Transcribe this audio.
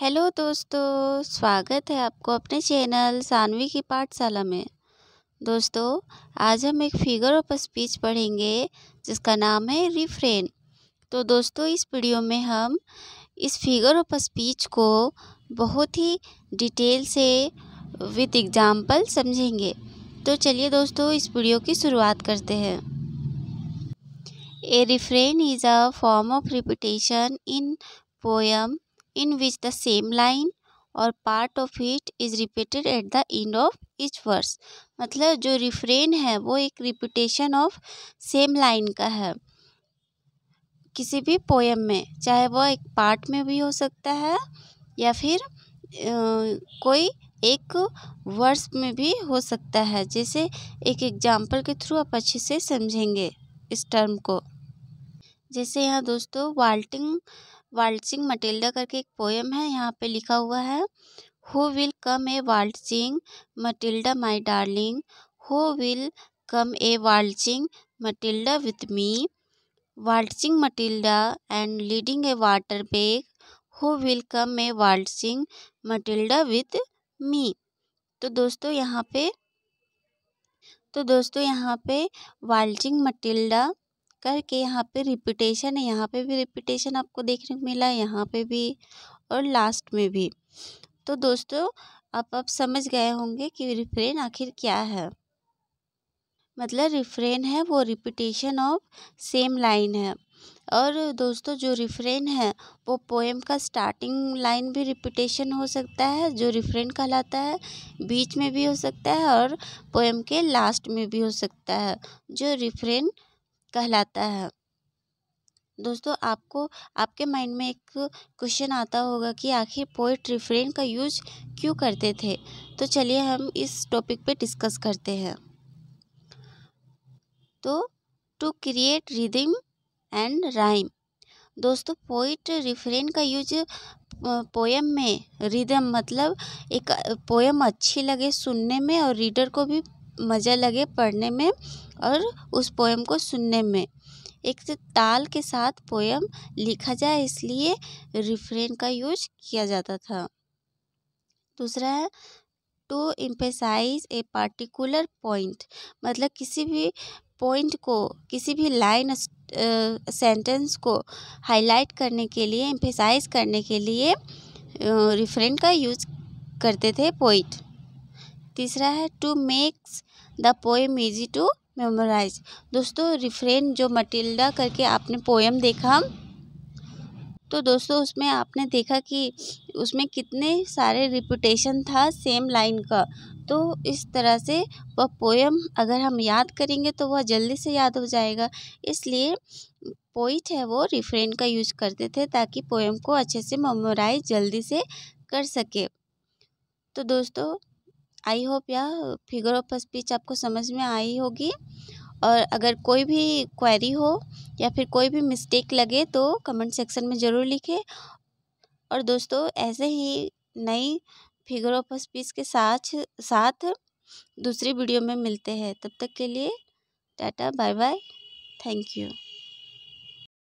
hello दोस्तों स्वागत है आपको अपने चैनल सानवी की पाठशाला में दोस्तों आज हम एक फिगर ऑफ स्पीच पढ़ेंगे जिसका नाम है रिफ्रेन तो दोस्तों इस वीडियो में हम इस फिगर ऑफ स्पीच को बहुत ही डिटेल से विद एग्जाम्पल समझेंगे तो चलिए दोस्तों इस वीडियो की शुरुआत करते हैं a refrain is a form of repetition in poem in which the same line और part of it is repeated at the end of each verse मतलब जो रिफ्रेन है वो एक रिपीटेशन ऑफ सेम लाइन का है किसी भी पोएम में चाहे वह एक पार्ट में भी हो सकता है या फिर आ, कोई एक वर्स में भी हो सकता है जैसे एक एग्जाम्पल के थ्रू आप अच्छे से समझेंगे इस टर्म को जैसे यहाँ दोस्तों वाल्टिंग वाल्सिंग मटिल्डा करके एक पोएम है यहाँ पे लिखा हुआ है who will come a waltzing Matilda my darling who will come a waltzing Matilda with me waltzing Matilda and leading a water bag who will come a waltzing Matilda with me तो दोस्तों यहाँ पे तो दोस्तों यहाँ पे वाल्चिंग Matilda करके यहाँ पे रिपीटेशन है यहाँ पे भी रिपीटेशन आपको देखने को मिला है यहाँ पे भी और लास्ट में भी तो दोस्तों आप अब समझ गए होंगे कि रिफ्रेन आखिर क्या है मतलब रिफ्रेन है वो रिपीटेशन ऑफ सेम लाइन है और दोस्तों जो रिफ्रेन है वो पोएम का स्टार्टिंग लाइन भी रिपीटेशन हो सकता है जो रिफ्रेन कहलाता है बीच में भी हो सकता है और पोएम के लास्ट में भी हो सकता है जो रिफ्रेन कहलाता है दोस्तों आपको आपके माइंड में एक क्वेश्चन आता होगा कि आखिर पोइट रिफ्रेन का यूज क्यों करते थे तो चलिए हम इस टॉपिक पे डिस्कस करते हैं तो to create rhythm and rhyme दोस्तों पोइट रिफ्रेन का यूज पोएम में रिदम मतलब एक पोएम अच्छी लगे सुनने में और रीडर को भी मज़ा लगे पढ़ने में और उस पोएम को सुनने में एक तो ताल के साथ पोएम लिखा जाए इसलिए रिफ्रेन का यूज किया जाता था दूसरा है to emphasize a particular point मतलब किसी भी पॉइंट को किसी भी लाइन सेंटेंस को हाईलाइट करने के लिए एम्फेसाइज करने के लिए रिफरेंट का यूज करते थे पोइट तीसरा है to makes the poem easy to memorize दोस्तों रिफ्रेन जो मटिल्डा करके आपने पोएम देखा तो दोस्तों उसमें आपने देखा कि उसमें कितने सारे रिपीटेशन था सेम लाइन का तो इस तरह से वह पोएम अगर हम याद करेंगे तो वह जल्दी से याद हो जाएगा इसलिए पोइट है वो रिफ्रेन का यूज करते थे ताकि पोएम को अच्छे से मेमोराइज जल्दी से कर सके तो दोस्तों आई होप या फिगर ऑफ स्पीच आपको समझ में आई होगी और अगर कोई भी क्वेरी हो या फिर कोई भी मिस्टेक लगे तो कमेंट सेक्शन में ज़रूर लिखें और दोस्तों ऐसे ही नई फिगर ऑफ स्पीच के साथ साथ दूसरी वीडियो में मिलते हैं तब तक के लिए tata bye bye thank you